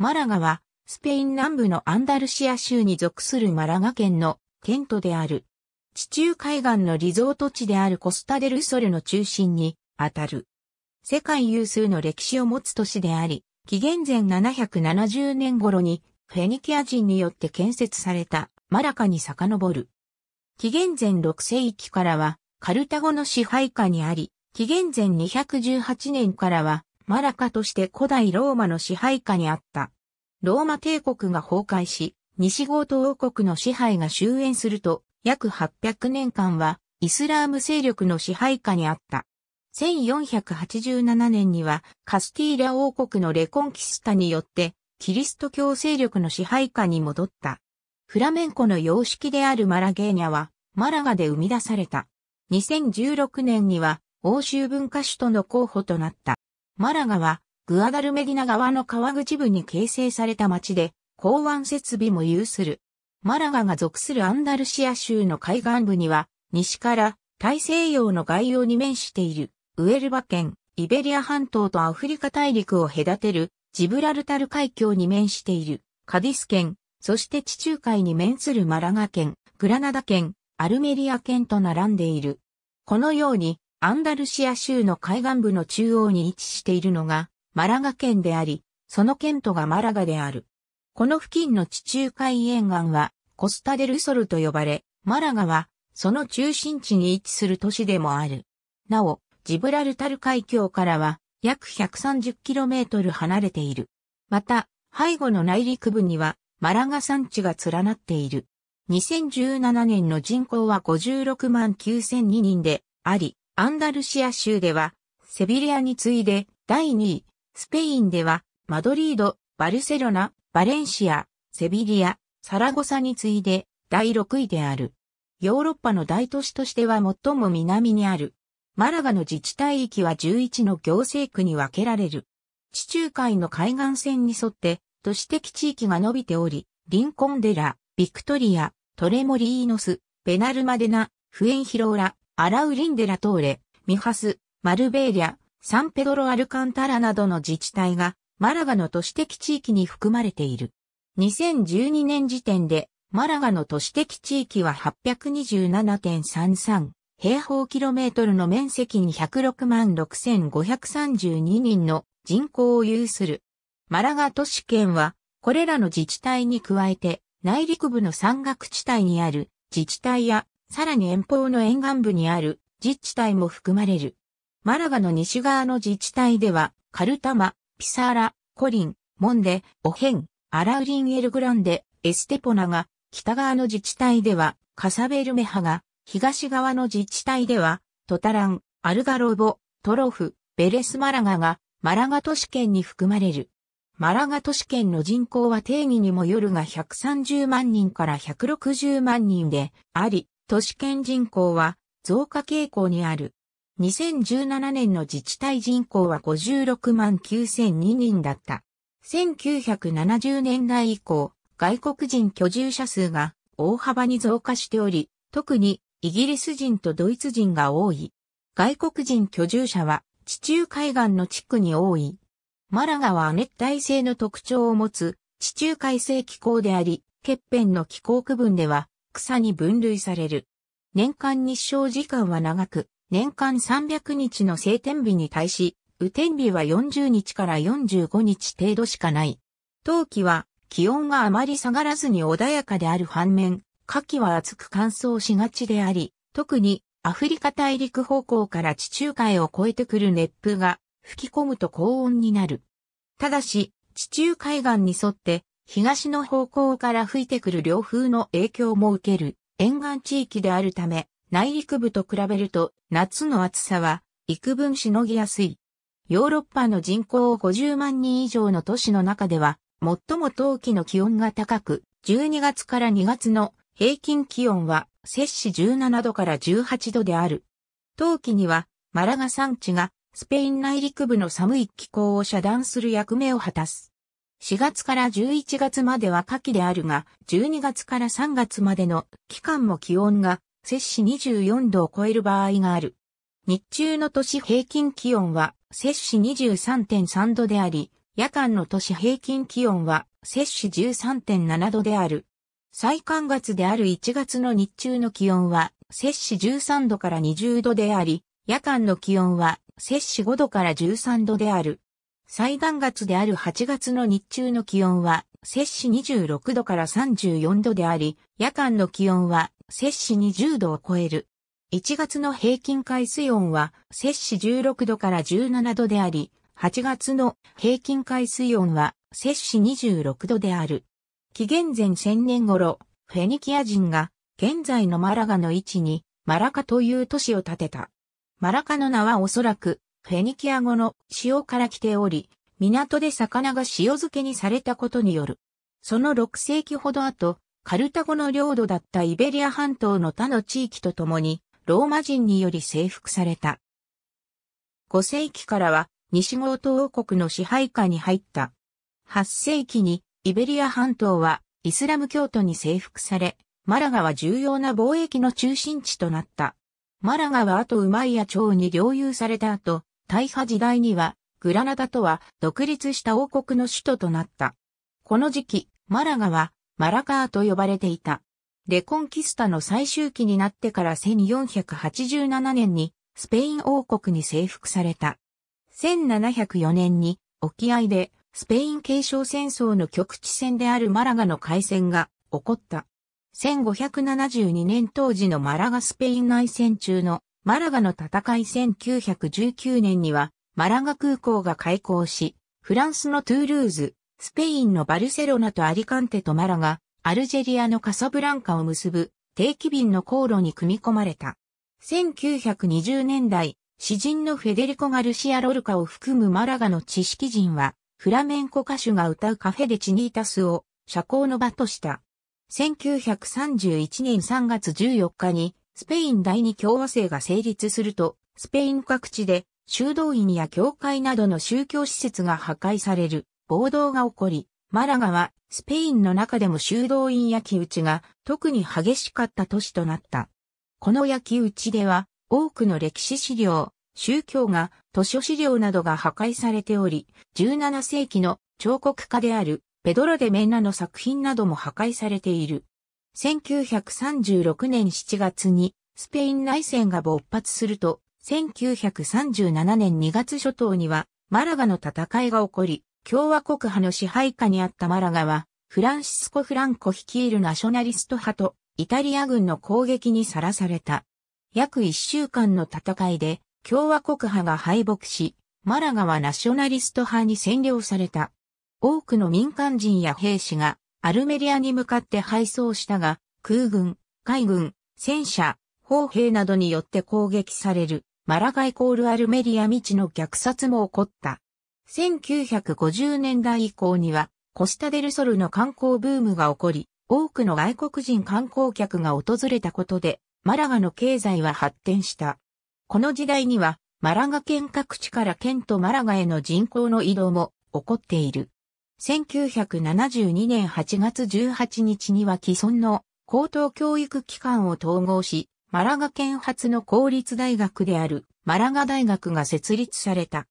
マラガは、スペイン南部のアンダルシア州に属するマラガ県の県都である。地中海岸のリゾート地であるコスタデルソルの中心にあたる。世界有数の歴史を持つ都市であり、紀元前770年頃にフェニキア人によって建設されたマラカに遡る。紀元前6世紀からはカルタゴの支配下にあり、紀元前218年からはマラカとして古代ローマの支配下にあった。ローマ帝国が崩壊し、西郷と王国の支配が終焉すると、約800年間はイスラーム勢力の支配下にあった。1487年にはカスティーラ王国のレコンキスタによってキリスト教勢力の支配下に戻った。フラメンコの様式であるマラゲーニャはマラガで生み出された。2016年には欧州文化首都の候補となった。マラガは、グアダルメディナ側の川口部に形成された町で、港湾設備も有する。マラガが属するアンダルシア州の海岸部には、西から大西洋の外洋に面している、ウエルバ県、イベリア半島とアフリカ大陸を隔てる、ジブラルタル海峡に面している、カディス県、そして地中海に面するマラガ県、グラナダ県、アルメリア県と並んでいる。このように、アンダルシア州の海岸部の中央に位置しているのが、マラガ県であり、その県都がマラガである。この付近の地中海沿岸は、コスタデルソルと呼ばれ、マラガは、その中心地に位置する都市でもある。なお、ジブラルタル海峡からは、約 130km 離れている。また、背後の内陸部には、マラガ山地が連なっている。2017年の人口は56万9002人であり、アンダルシア州では、セビリアに次いで第2位、スペインでは、マドリード、バルセロナ、バレンシア、セビリア、サラゴサに次いで第6位である。ヨーロッパの大都市としては最も南にある。マラガの自治体域は11の行政区に分けられる。地中海の海岸線に沿って、都市的地域が伸びており、リンコンデラ、ビクトリア、トレモリーノス、ベナルマデナ、フエンヒローラ、アラウリンデラトーレ、ミハス、マルベーリャ、サンペドロアルカンタラなどの自治体が、マラガの都市的地域に含まれている。2012年時点で、マラガの都市的地域は827.33平方キロメートルの面積に106万6532人の人口を有する。マラガ都市圏は、これらの自治体に加えて、内陸部の山岳地帯にある自治体やさらに遠方の沿岸部にある自治体も含まれる。マラガの西側の自治体では、カルタマ、ピサーラ、コリン、モンデ、オヘン、アラウリン・エルグランデ、エステポナが、北側の自治体では、カサベルメハが、東側の自治体では、トタラン、アルガロボ、トロフ、ベレスマラガが、マラガ都市圏に含まれる。マラガ都市圏の人口は定義にもよるが130万人から160万人であり、都市圏人口は増加傾向にある。2017年の自治体人口は56万9002人だった。1970年代以降、外国人居住者数が大幅に増加しており、特にイギリス人とドイツ人が多い。外国人居住者は地中海岸の地区に多い。マラガは熱帯性の特徴を持つ地中海性気候であり、欠片の気候区分では草に分類される。年間日照時間は長く、年間300日の晴天日に対し、雨天日は40日から45日程度しかない。冬季は気温があまり下がらずに穏やかである反面、夏季は暑く乾燥しがちであり、特にアフリカ大陸方向から地中海を越えてくる熱風が吹き込むと高温になる。ただし、地中海岸に沿って東の方向から吹いてくる両風の影響も受ける沿岸地域であるため、内陸部と比べると夏の暑さは幾分しのぎやすい。ヨーロッパの人口50万人以上の都市の中では、最も冬季の気温が高く、12月から2月の平均気温は摂氏17度から18度である。冬季にはマラガ山地がスペイン内陸部の寒い気候を遮断する役目を果たす。4月から11月までは夏季であるが、12月から3月までの期間も気温が摂氏24度を超える場合がある。日中の都市平均気温は摂氏23.3度であり、夜間の都市平均気温は摂氏13.7度である。最寒月である1月の日中の気温は摂氏13度から20度であり、夜間の気温は摂氏5度から13度である。最元月である8月の日中の気温は、摂氏26度から34度であり、夜間の気温は、摂氏20度を超える。1月の平均海水温は、摂氏16度から17度であり、8月の平均海水温は、摂氏26度である。紀元前1000年頃、フェニキア人が、現在のマラガの位置に、マラカという都市を建てた。マラカの名はおそらく、フェニキア語の塩から来ており、港で魚が塩漬けにされたことによる。その6世紀ほど後、カルタゴの領土だったイベリア半島の他の地域とともに、ローマ人により征服された。5世紀からは、西郷ー王国の支配下に入った。8世紀に、イベリア半島は、イスラム教徒に征服され、マラガは重要な貿易の中心地となった。マラガは後うまいや朝に領有された後、大破時代には、グラナダとは独立した王国の首都となった。この時期、マラガはマラカーと呼ばれていた。レコンキスタの最終期になってから1487年にスペイン王国に征服された。1704年に沖合でスペイン継承戦争の局地戦であるマラガの海戦が起こった。1572年当時のマラガスペイン内戦中のマラガの戦い1919年には、マラガ空港が開港し、フランスのトゥールーズ、スペインのバルセロナとアリカンテとマラガ、アルジェリアのカサブランカを結ぶ定期便の航路に組み込まれた。1920年代、詩人のフェデリコ・ガルシア・ロルカを含むマラガの知識人は、フラメンコ歌手が歌うカフェでチニータスを社交の場とした。1931年3月14日にスペイン第二共和制が成立すると、スペイン各地で修道院や教会などの宗教施設が破壊される暴動が起こり、マラガはスペインの中でも修道院焼き討ちが特に激しかった都市となった。この焼き討ちでは多くの歴史資料、宗教が図書資料などが破壊されており、17世紀の彫刻家であるペドロ・デ・メンナの作品なども破壊されている。1936年7月にスペイン内戦が勃発すると、1937年2月初頭にはマラガの戦いが起こり、共和国派の支配下にあったマラガは、フランシスコ・フランコ率いるナショナリスト派とイタリア軍の攻撃にさらされた。約1週間の戦いで共和国派が敗北し、マラガはナショナリスト派に占領された。多くの民間人や兵士がアルメリアに向かって敗走したが、空軍、海軍、戦車、砲兵などによって攻撃される、マラガイコールアルメリア未知の虐殺も起こった。1950年代以降には、コスタデルソルの観光ブームが起こり、多くの外国人観光客が訪れたことで、マラガの経済は発展した。この時代には、マラガ県各地から県とマラガへの人口の移動も起こっている。1972年8月18日には既存の高等教育機関を統合し、マラガ県発の公立大学であるマラガ大学が設立された。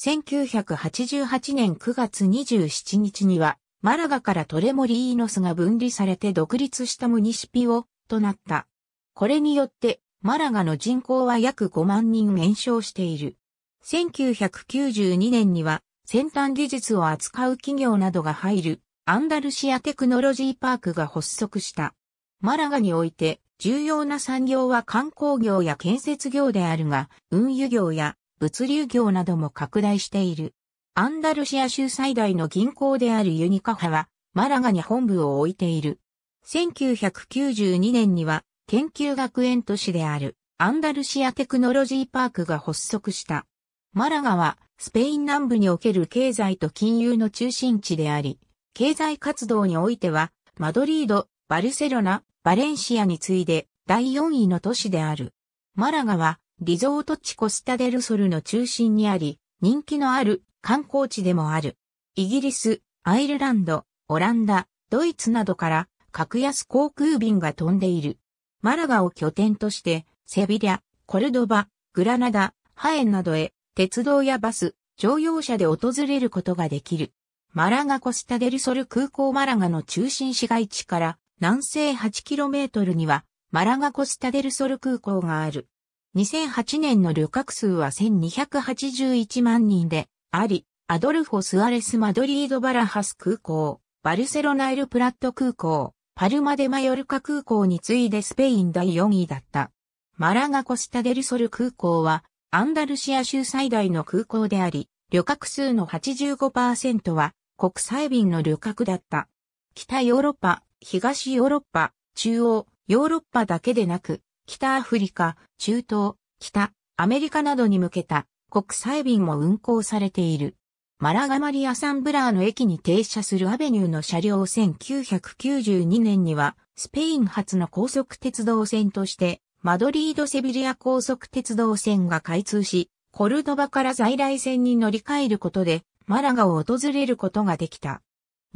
1988年9月27日には、マラガからトレモリーノスが分離されて独立したムニシピオとなった。これによって、マラガの人口は約5万人減少している。1992年には、先端技術を扱う企業などが入るアンダルシアテクノロジーパークが発足した。マラガにおいて重要な産業は観光業や建設業であるが、運輸業や物流業なども拡大している。アンダルシア州最大の銀行であるユニカハは、マラガに本部を置いている。1992年には研究学園都市であるアンダルシアテクノロジーパークが発足した。マラガはスペイン南部における経済と金融の中心地であり、経済活動においては、マドリード、バルセロナ、バレンシアに次いで第4位の都市である。マラガは、リゾート地コスタデルソルの中心にあり、人気のある観光地でもある。イギリス、アイルランド、オランダ、ドイツなどから格安航空便が飛んでいる。マラガを拠点として、セビリア、コルドバ、グラナダ、ハエンなどへ鉄道やバス、乗用車で訪れることができる。マラガコスタデルソル空港マラガの中心市街地から南西 8km にはマラガコスタデルソル空港がある。2008年の旅客数は1281万人であり、アドルフォ・スアレス・マドリード・バラハス空港、バルセロナ・エル・プラット空港、パルマ・デ・マヨルカ空港に次いでスペイン第4位だった。マラガ・コスタ・デル・ソル空港はアンダルシア州最大の空港であり、旅客数の85%は国際便の旅客だった。北ヨーロッパ、東ヨーロッパ、中央、ヨーロッパだけでなく、北アフリカ、中東、北、アメリカなどに向けた国際便も運航されている。マラガマリア・サンブラーの駅に停車するアベニューの車両1992年には、スペイン発の高速鉄道線としてマドリード・セビリア高速鉄道線が開通し、コルドバから在来線に乗り換えることで、マラガを訪れることができた。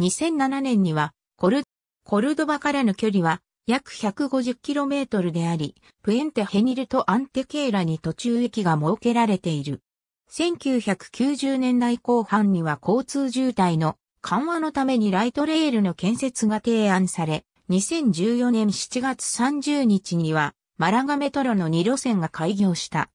2007年には、コル、コルドバからの距離は約 150km であり、プエンテヘニルとアンテケーラに途中駅が設けられている。1990年代後半には交通渋滞の緩和のためにライトレールの建設が提案され、2014年7月30日にはマラガメトロの2路線が開業した。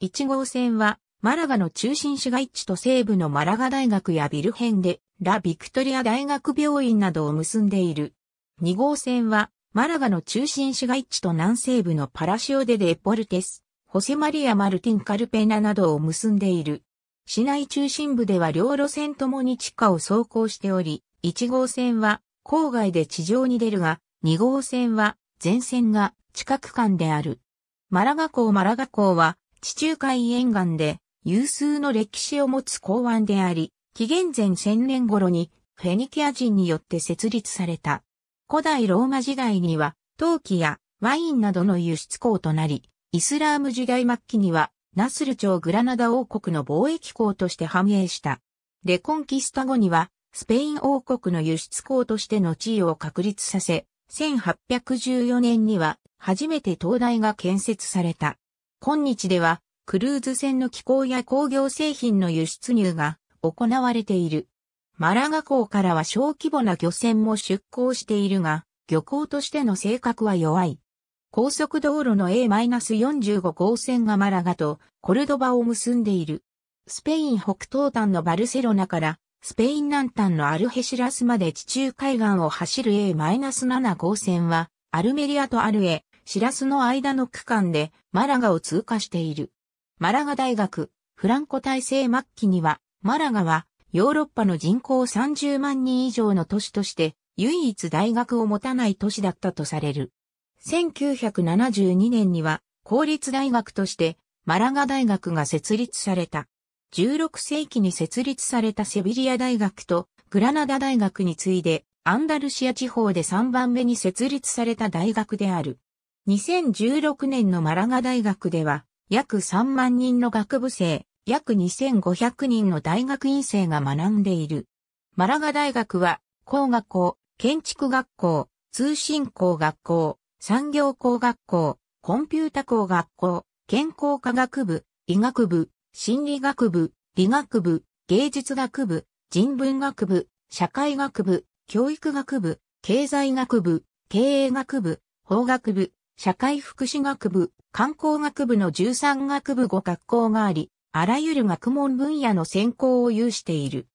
1号線は、マラガの中心市街地と西部のマラガ大学やビル編で、ラ・ビクトリア大学病院などを結んでいる。2号線は、マラガの中心市街地と南西部のパラシオデ・デ・ポルテス、ホセマリア・マルティン・カルペナなどを結んでいる。市内中心部では両路線ともに地下を走行しており、1号線は郊外で地上に出るが、2号線は全線が地殻間である。マラガ港マラガ港は地中海沿岸で有数の歴史を持つ港湾であり、紀元前1000年頃にフェニキア人によって設立された。古代ローマ時代には陶器やワインなどの輸出港となり、イスラーム時代末期にはナスル朝グラナダ王国の貿易港として繁栄した。レコンキスタ後にはスペイン王国の輸出港としての地位を確立させ、1814年には初めて灯台が建設された。今日ではクルーズ船の気候や工業製品の輸出入が行われている。マラガ港からは小規模な漁船も出港しているが、漁港としての性格は弱い。高速道路の A-45 号線がマラガとコルドバを結んでいる。スペイン北東端のバルセロナからスペイン南端のアルヘシラスまで地中海岸を走る A-7 号線は、アルメリアとアルエ、シラスの間の区間でマラガを通過している。マラガ大学、フランコ体制末期には、マラガはヨーロッパの人口30万人以上の都市として唯一大学を持たない都市だったとされる。1972年には公立大学としてマラガ大学が設立された。16世紀に設立されたセビリア大学とグラナダ大学に次いで、アンダルシア地方で3番目に設立された大学である。2016年のマラガ大学では、約3万人の学部生、約2500人の大学院生が学んでいる。マラガ大学は、工学校、建築学校、通信工学校、産業工学校、コンピュータ工学校、健康科学部、医学部、心理学部、理学部、芸術学部、人文学部、社会学部、教育学部、経済学部、経営学部、法学部、社会福祉学部、観光学部の13学部5学校があり、あらゆる学問分野の専攻を有している。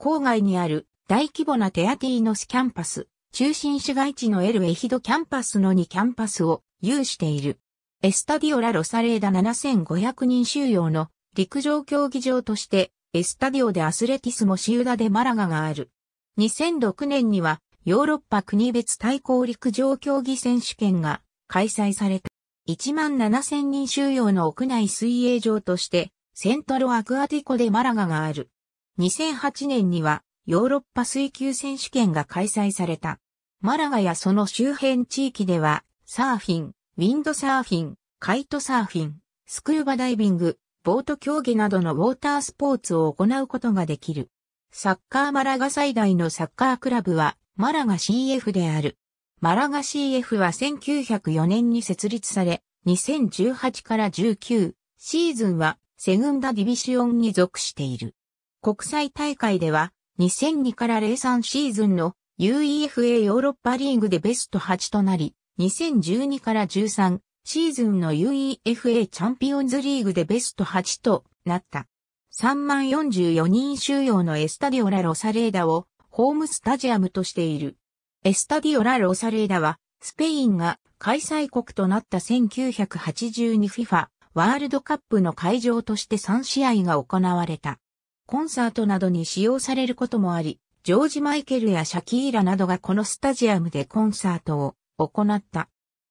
郊外にある大規模なテアティーノスキャンパス、中心市街地のエルエヒドキャンパスの2キャンパスを有している。エスタディオラ・ロサレーダ7500人収容の陸上競技場として、エスタディオでアスレティスもシウダでマラガがある。2006年には、ヨーロッパ国別対抗陸上競技選手権が開催された。1万7000人収容の屋内水泳場として、セントロアクアティコでマラガがある。2008年には、ヨーロッパ水球選手権が開催された。マラガやその周辺地域では、サーフィン、ウィンドサーフィン、カイトサーフィン、スクーバダイビング、ボート競技などのウォータースポーツを行うことができる。サッカーマラガ最大のサッカークラブはマラガ CF である。マラガ CF は1904年に設立され、2018から19シーズンはセグンダディビシオンに属している。国際大会では2002から03シーズンの UEFA ヨーロッパリーグでベスト8となり、2012から13シーズンの UEFA チャンピオンズリーグでベスト8となった。3万44人収容のエスタディオラ・ロサレーダをホームスタジアムとしている。エスタディオラ・ロサレーダはスペインが開催国となった 1982FIFA ワールドカップの会場として3試合が行われた。コンサートなどに使用されることもあり、ジョージ・マイケルやシャキーラなどがこのスタジアムでコンサートを行った。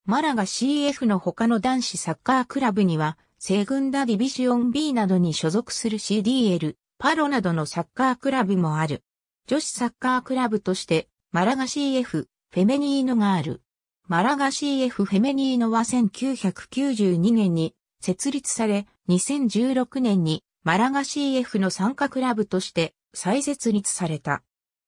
マラガ CF の他の男子サッカークラブには、セグンダディビシオン B などに所属する CDL、パロなどのサッカークラブもある。女子サッカークラブとして、マラガ CF、フェメニーノがある。マラガ CF フェメニーノは1992年に設立され、2016年にマラガ CF の参加クラブとして再設立された。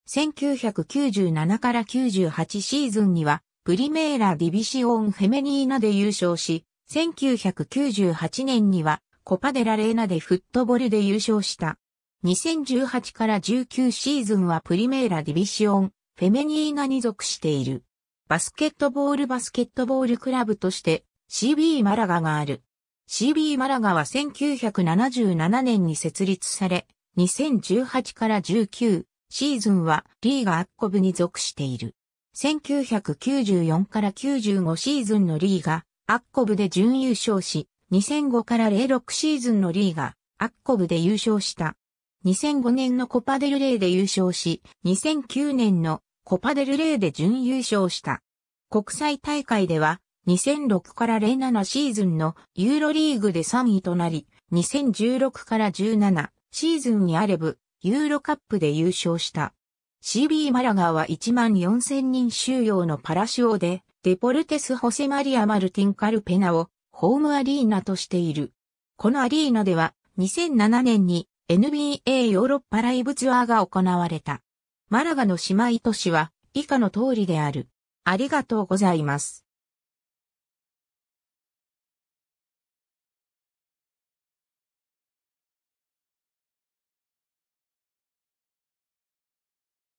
1997から98シーズンにはプリメーラ・ディビシオン・フェメニーナで優勝し、1998年にはコパデラ・レーナでフットボールで優勝した。2018から19シーズンはプリメーラ・ディビシオン・フェメニーナに属している。バスケットボールバスケットボールクラブとして CB マラガがある。CB マラガは1977年に設立され、2018から19シーズンはリーガアッコブに属している。1994から95シーズンのリーガ、アッコブで準優勝し、2005から06シーズンのリーガ、アッコブで優勝した。2005年のコパデルレイで優勝し、2009年のコパデルレイで準優勝した。国際大会では、2006から07シーズンのユーロリーグで3位となり、2016から17シーズンにアレブ、ユーロカップで優勝した。CB マラガーは1万4000人収容のパラシオで、デポルテス・ホセマリア・マルティン・カルペナをホームアリーナとしている。このアリーナでは2007年に NBA ヨーロッパライブツアーが行われた。マラガの姉妹都市は以下の通りである。ありがとうございます。